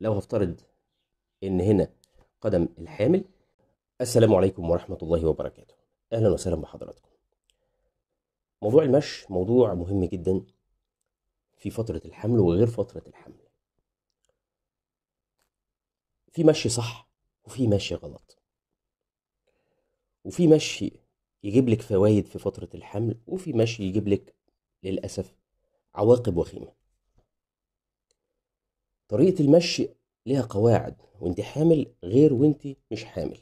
لو هفترض ان هنا قدم الحامل السلام عليكم ورحمة الله وبركاته أهلا وسهلا بحضراتكم موضوع المشي موضوع مهم جدا في فترة الحمل وغير فترة الحمل في مشي صح وفي مشي غلط وفي مشي يجيب لك فوائد في فترة الحمل وفي مشي يجيب لك للأسف عواقب وخيمة طريقة المشي ليها قواعد وانت حامل غير وانت مش حامل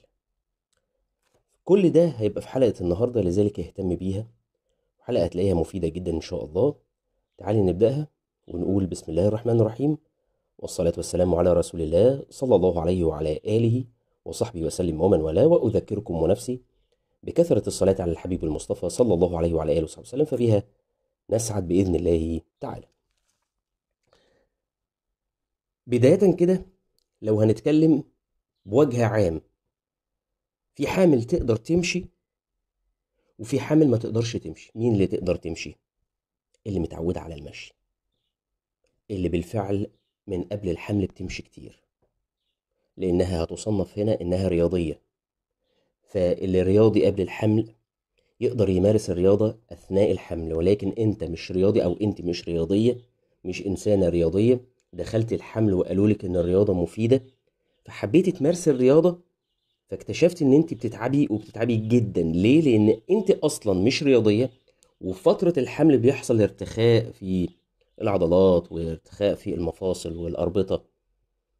كل ده هيبقى في حلقة النهاردة لذلك اهتم بيها حلقة هتلاقيها مفيدة جدا إن شاء الله تعالي نبدأها ونقول بسم الله الرحمن الرحيم والصلاة والسلام على رسول الله صلى الله عليه وعلى آله وصحبه وسلم ومن والاه وأذكركم ونفسي بكثرة الصلاة على الحبيب المصطفى صلى الله عليه وعلى آله وصحبه وسلم ففيها نسعد بإذن الله تعالى بداية كده لو هنتكلم بوجه عام في حامل تقدر تمشي وفي حامل ما تقدرش تمشي مين اللي تقدر تمشي اللي متعودة على المشي اللي بالفعل من قبل الحمل بتمشي كتير لأنها هتصنف هنا إنها رياضية فاللي رياضي قبل الحمل يقدر يمارس الرياضة أثناء الحمل ولكن أنت مش رياضي أو أنت مش رياضية مش إنسانة رياضية دخلت الحمل وقالوا لك ان الرياضه مفيده فحبيتي تمارسي الرياضه فاكتشفت ان انت بتتعبي وبتتعبي جدا ليه لان انت اصلا مش رياضيه وفتره الحمل بيحصل ارتخاء في العضلات وارتخاء في المفاصل والاربطه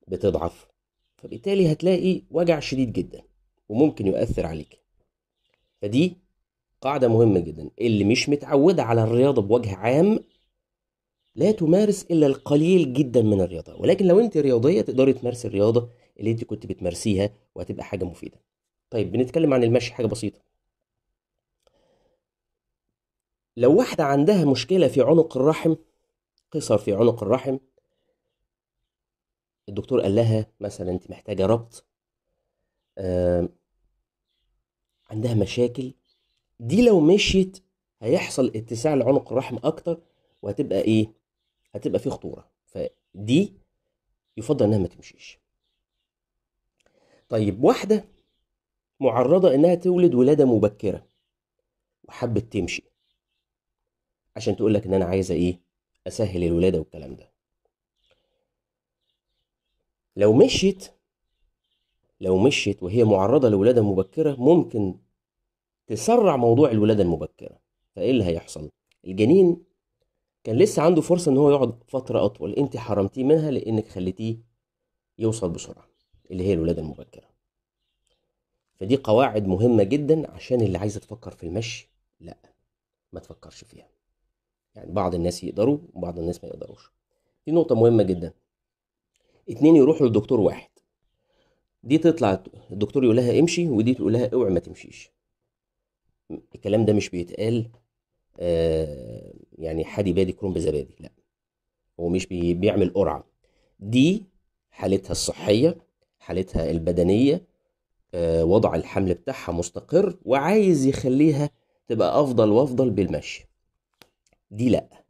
بتضعف فبالتالي هتلاقي وجع شديد جدا وممكن يؤثر عليك فدي قاعده مهمه جدا اللي مش متعوده على الرياضه بوجه عام لا تمارس الا القليل جدا من الرياضه ولكن لو انت رياضيه تقدري تمارسي الرياضه اللي انت كنت بتمارسيها وهتبقى حاجه مفيده طيب بنتكلم عن المشي حاجه بسيطه لو واحده عندها مشكله في عنق الرحم قصر في عنق الرحم الدكتور قال لها مثلا انت محتاجه ربط آه عندها مشاكل دي لو مشيت هيحصل اتساع لعنق الرحم اكتر وهتبقى ايه هتبقى فيه خطوره فدي يفضل انها ما تمشيش طيب واحده معرضه انها تولد ولاده مبكره وحبت تمشي عشان تقول لك ان انا عايزه ايه اسهل الولاده والكلام ده لو مشيت لو مشيت وهي معرضه لولاده مبكره ممكن تسرع موضوع الولاده المبكره فايه اللي هيحصل الجنين كان لسه عنده فرصة إن هو يقعد فترة أطول أنت حرمتيه منها لأنك خليتيه يوصل بسرعة اللي هي الولادة المبكرة فدي قواعد مهمة جدا عشان اللي عايزة تفكر في المشي لا ما تفكرش فيها يعني بعض الناس يقدروا وبعض الناس ما يقدروش دي نقطة مهمة جدا اتنين يروحوا لدكتور واحد دي تطلع الدكتور يقول لها امشي ودي تقول لها اوعي ما تمشيش الكلام ده مش بيتقال آه يعني حادي بادي كرنب بزبادي لا هو مش بيعمل قرعه دي حالتها الصحيه حالتها البدنيه آه، وضع الحمل بتاعها مستقر وعايز يخليها تبقى افضل وافضل بالمشي دي لا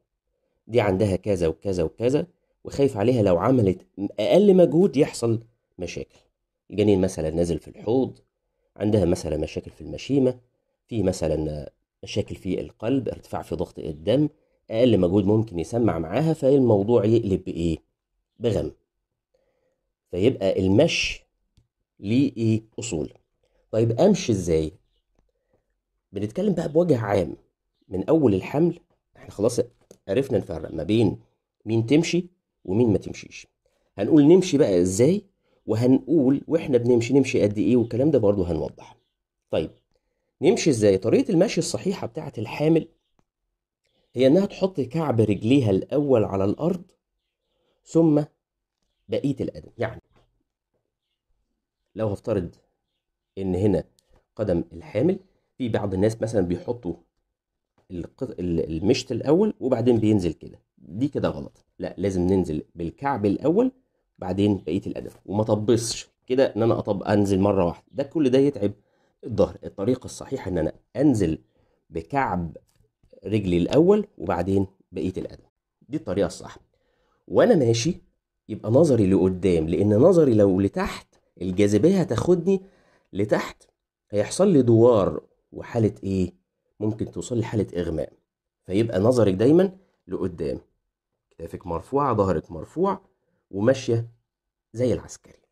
دي عندها كذا وكذا وكذا وخايف عليها لو عملت اقل مجهود يحصل مشاكل الجنين مثلا نازل في الحوض عندها مثلا مشاكل في المشيمه في مثلا مشاكل في القلب ارتفاع في ضغط الدم اقل مجهود ممكن يسمع معاها فالموضوع يقلب بايه بغم فيبقى المشي ليه ايه اصول طيب امشي ازاي بنتكلم بقى بوجه عام من اول الحمل احنا خلاص عرفنا نفرق ما بين مين تمشي ومين ما تمشيش هنقول نمشي بقى ازاي وهنقول واحنا بنمشي نمشي قد ايه والكلام ده برضه هنوضح طيب نمشي ازاي طريقه المشي الصحيحه بتاعه الحامل هي انها تحط كعب رجليها الاول على الارض ثم بقيه القدم يعني لو هفترض ان هنا قدم الحامل في بعض الناس مثلا بيحطوا المشط الاول وبعدين بينزل كده دي كده غلط لا لازم ننزل بالكعب الاول بعدين بقيه القدم وما طبصش كده ان انا اطب انزل مره واحده ده كل ده يتعب الظهر الطريقة الصحيحة ان انا انزل بكعب رجلي الاول وبعدين بقية القدم دي الطريقة الصح وانا ماشي يبقى نظري لقدام لان نظري لو لتحت الجاذبية هتاخدني لتحت هيحصل لي دوار وحالة ايه ممكن توصل لحالة اغماء فيبقى نظرك دايما لقدام كتافك مرفوعة ظهرك مرفوع وماشية زي العسكري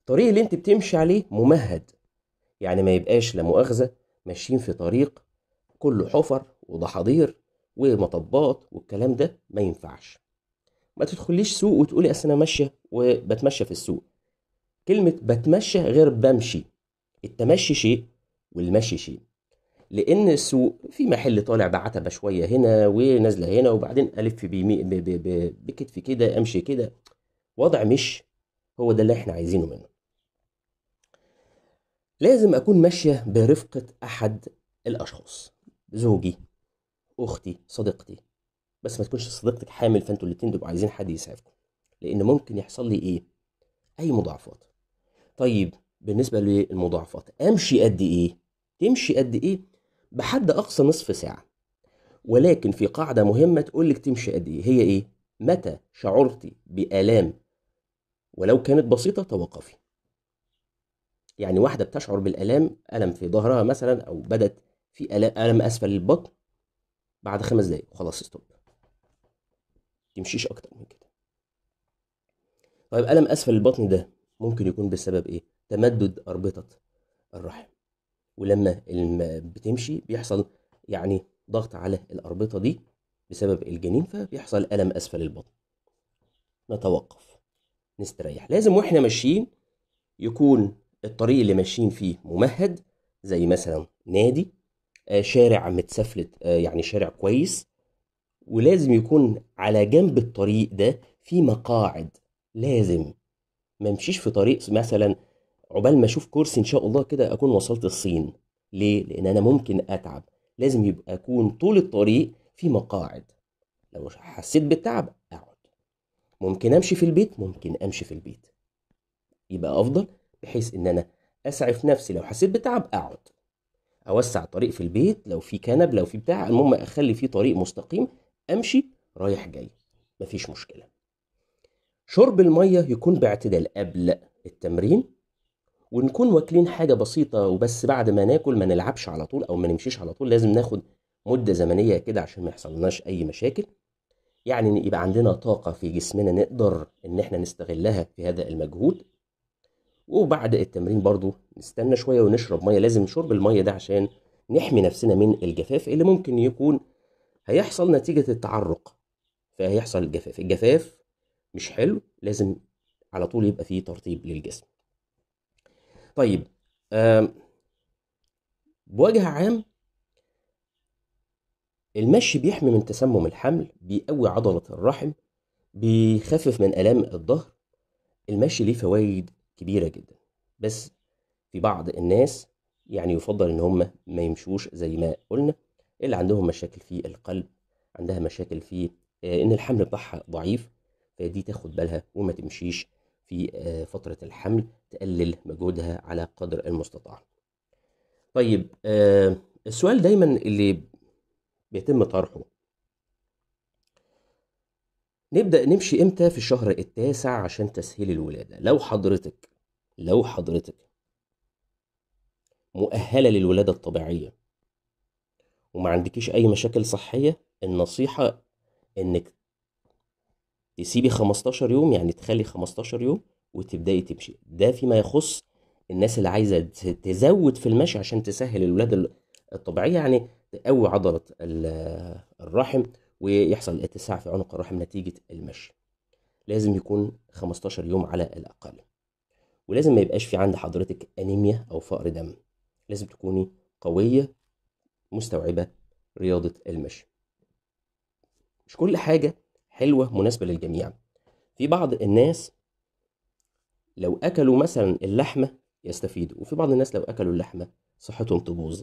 الطريق اللي انت بتمشي عليه ممهد يعني ما يبقاش لا مؤاخذة ماشيين في طريق كله حفر وضحاضير ومطبات والكلام ده ما ينفعش ما تدخليش سوق وتقولي اصل انا ماشيه وبتمشى في السوق كلمه بتمشى غير بمشي التمشي شيء والمشي شيء لان السوق في محل طالع بعتبه شويه هنا ونازله هنا وبعدين الف بيمي بكتفي كده امشي كده وضع مش هو ده اللي احنا عايزينه منه لازم أكون ماشية برفقة أحد الأشخاص زوجي أختي صديقتي بس ما تكونش صديقتك حامل فانتوا الاتنين تبقوا عايزين حد يسعفكم لأن ممكن يحصل لي إيه؟ أي مضاعفات طيب بالنسبة للمضاعفات أمشي قد إيه؟ تمشي قد إيه؟ بحد أقصى نصف ساعة ولكن في قاعدة مهمة تقول لك تمشي قد إيه؟ هي إيه؟ متى شعرتي بآلام ولو كانت بسيطة توقفي يعني واحدة بتشعر بالآلام ألم في ظهرها مثلا أو بدأت في ألم أسفل البطن بعد خمس دقايق وخلاص ستوب تمشيش أكتر من كده طيب ألم أسفل البطن ده ممكن يكون بسبب إيه؟ تمدد أربطة الرحم ولما بتمشي بيحصل يعني ضغط على الأربطة دي بسبب الجنين فبيحصل ألم أسفل البطن نتوقف نستريح لازم واحنا ماشيين يكون الطريق اللي ماشيين فيه ممهد زي مثلا نادي آه، شارع متسفلت آه، يعني شارع كويس ولازم يكون على جنب الطريق ده في مقاعد لازم ما امشيش في طريق مثلا عقبال ما اشوف كرسي ان شاء الله كده اكون وصلت الصين ليه لان انا ممكن اتعب لازم يبقى اكون طول الطريق في مقاعد لو حسيت بالتعب اقعد ممكن امشي في البيت ممكن امشي في البيت يبقى افضل بحيث ان انا اسعف نفسي لو حسيت بتعب اقعد اوسع طريق في البيت لو في كنب لو في بتاع المهم اخلي فيه طريق مستقيم امشي رايح جاي مفيش مشكله شرب الميه يكون باعتدال قبل التمرين ونكون واكلين حاجه بسيطه وبس بعد ما ناكل ما نلعبش على طول او ما نمشيش على طول لازم ناخد مده زمنيه كده عشان ما يحصلناش اي مشاكل يعني يبقى عندنا طاقه في جسمنا نقدر ان احنا نستغلها في هذا المجهود وبعد التمرين برضو نستنى شوية ونشرب مية لازم شرب المية ده عشان نحمي نفسنا من الجفاف اللي ممكن يكون هيحصل نتيجة التعرق فهيحصل الجفاف الجفاف مش حلو لازم على طول يبقى فيه ترطيب للجسم طيب بوجه عام المشي بيحمي من تسمم الحمل بيقوي عضلة الرحم بيخفف من آلام الظهر المشي ليه فوائد كبيرة جدا بس في بعض الناس يعني يفضل ان هم ما يمشوش زي ما قلنا اللي عندهم مشاكل في القلب عندها مشاكل في آه، ان الحمل بتاعها ضعيف فدي تاخد بالها وما تمشيش في آه، فترة الحمل تقلل مجهودها على قدر المستطاع طيب آه، السؤال دايما اللي بيتم طرحه نبدأ نمشي إمتى في الشهر التاسع عشان تسهيل الولادة لو حضرتك لو حضرتك مؤهلة للولادة الطبيعية وما عندكيش أي مشاكل صحية النصيحة إنك تسيبي 15 يوم يعني تخلي 15 يوم وتبدأي تمشي ده فيما يخص الناس اللي عايزة تزود في المشي عشان تسهل الولادة الطبيعية يعني تقوي عضلة الرحم ويحصل اتساع في عنق الرحم نتيجة المشي لازم يكون 15 يوم على الأقل ولازم ما يبقاش في عند حضرتك أنيميا أو فقر دم لازم تكوني قوية مستوعبة رياضة المشي مش كل حاجة حلوة مناسبة للجميع في بعض الناس لو أكلوا مثلا اللحمة يستفيدوا وفي بعض الناس لو أكلوا اللحمة صحتهم تبوظ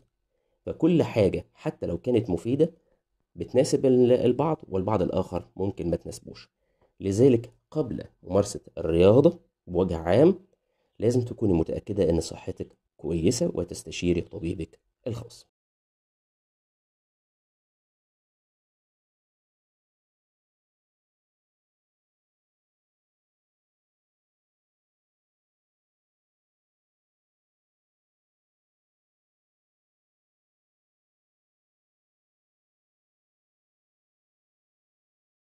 فكل حاجة حتى لو كانت مفيدة بتناسب البعض والبعض الآخر ممكن ما تناسبوش لذلك قبل ممارسة الرياضة بوجه عام لازم تكوني متأكدة إن صحتك كويسة وتستشيري طبيبك الخاص